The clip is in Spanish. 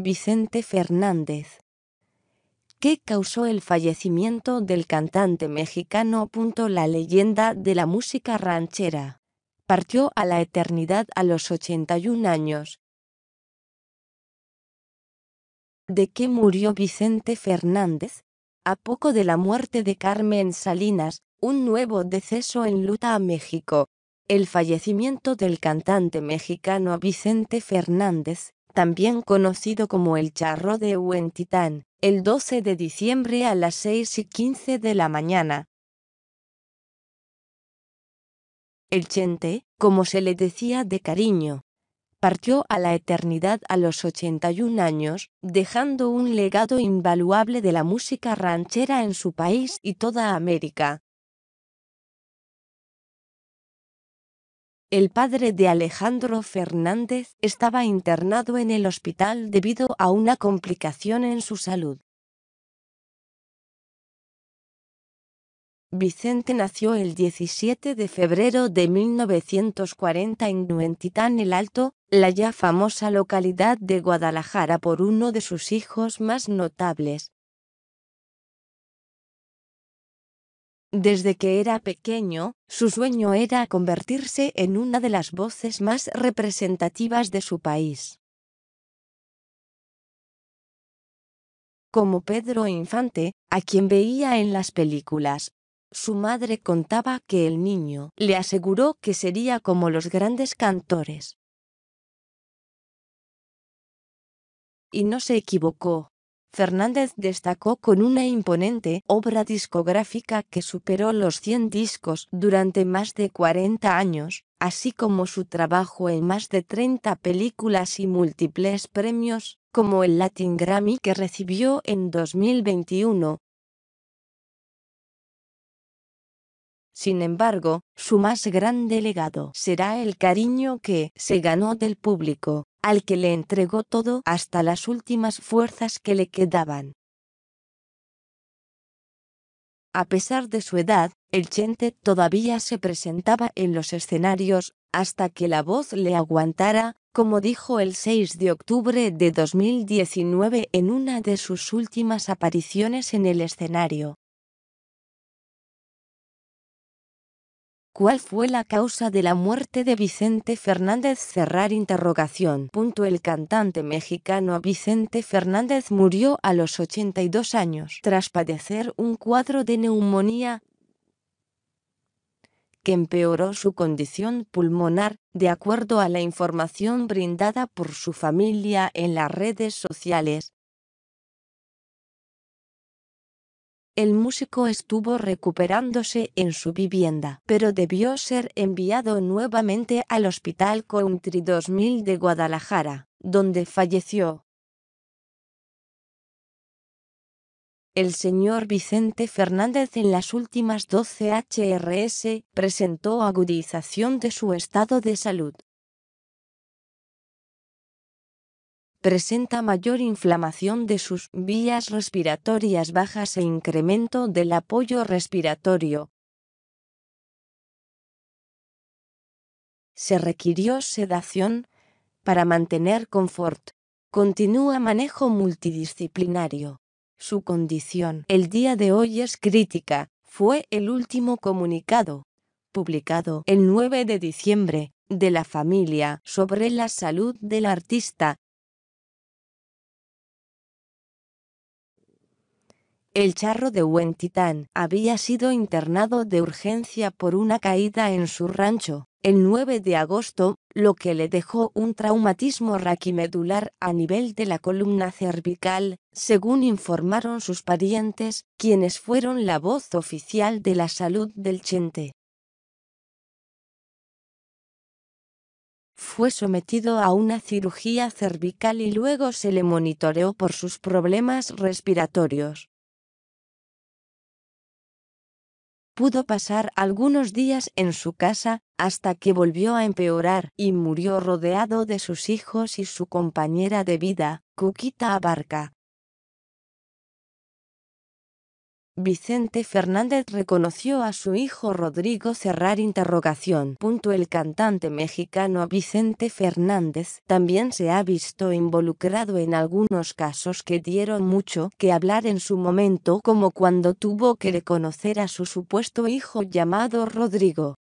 Vicente Fernández. ¿Qué causó el fallecimiento del cantante mexicano? La leyenda de la música ranchera. Partió a la eternidad a los 81 años. ¿De qué murió Vicente Fernández? A poco de la muerte de Carmen Salinas, un nuevo deceso en luta a México. El fallecimiento del cantante mexicano Vicente Fernández también conocido como el charro de Huentitán, el 12 de diciembre a las 6 y 15 de la mañana. El Chente, como se le decía de cariño, partió a la eternidad a los 81 años, dejando un legado invaluable de la música ranchera en su país y toda América. El padre de Alejandro Fernández estaba internado en el hospital debido a una complicación en su salud. Vicente nació el 17 de febrero de 1940 en Nuentitán el Alto, la ya famosa localidad de Guadalajara por uno de sus hijos más notables, Desde que era pequeño, su sueño era convertirse en una de las voces más representativas de su país. Como Pedro Infante, a quien veía en las películas, su madre contaba que el niño le aseguró que sería como los grandes cantores. Y no se equivocó. Fernández destacó con una imponente obra discográfica que superó los 100 discos durante más de 40 años, así como su trabajo en más de 30 películas y múltiples premios, como el Latin Grammy que recibió en 2021, Sin embargo, su más grande legado será el cariño que se ganó del público, al que le entregó todo hasta las últimas fuerzas que le quedaban. A pesar de su edad, el Chente todavía se presentaba en los escenarios hasta que la voz le aguantara, como dijo el 6 de octubre de 2019 en una de sus últimas apariciones en el escenario. ¿Cuál fue la causa de la muerte de Vicente Fernández? Cerrar interrogación. El cantante mexicano Vicente Fernández murió a los 82 años tras padecer un cuadro de neumonía que empeoró su condición pulmonar, de acuerdo a la información brindada por su familia en las redes sociales. El músico estuvo recuperándose en su vivienda, pero debió ser enviado nuevamente al Hospital Country 2000 de Guadalajara, donde falleció. El señor Vicente Fernández en las últimas 12 HRS presentó agudización de su estado de salud. presenta mayor inflamación de sus vías respiratorias bajas e incremento del apoyo respiratorio. Se requirió sedación para mantener confort. Continúa manejo multidisciplinario. Su condición el día de hoy es crítica, fue el último comunicado, publicado el 9 de diciembre, de la familia sobre la salud del artista, El charro de Huentitán había sido internado de urgencia por una caída en su rancho, el 9 de agosto, lo que le dejó un traumatismo raquimedular a nivel de la columna cervical, según informaron sus parientes, quienes fueron la voz oficial de la salud del Chente. Fue sometido a una cirugía cervical y luego se le monitoreó por sus problemas respiratorios. pudo pasar algunos días en su casa, hasta que volvió a empeorar y murió rodeado de sus hijos y su compañera de vida, Cuquita Abarca. Vicente Fernández reconoció a su hijo Rodrigo Cerrar interrogación. el cantante mexicano Vicente Fernández también se ha visto involucrado en algunos casos que dieron mucho que hablar en su momento como cuando tuvo que reconocer a su supuesto hijo llamado Rodrigo.